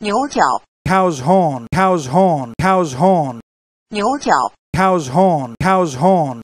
牛角 cow's horn cow's horn cow's horn 牛角 cow's horn cow's horn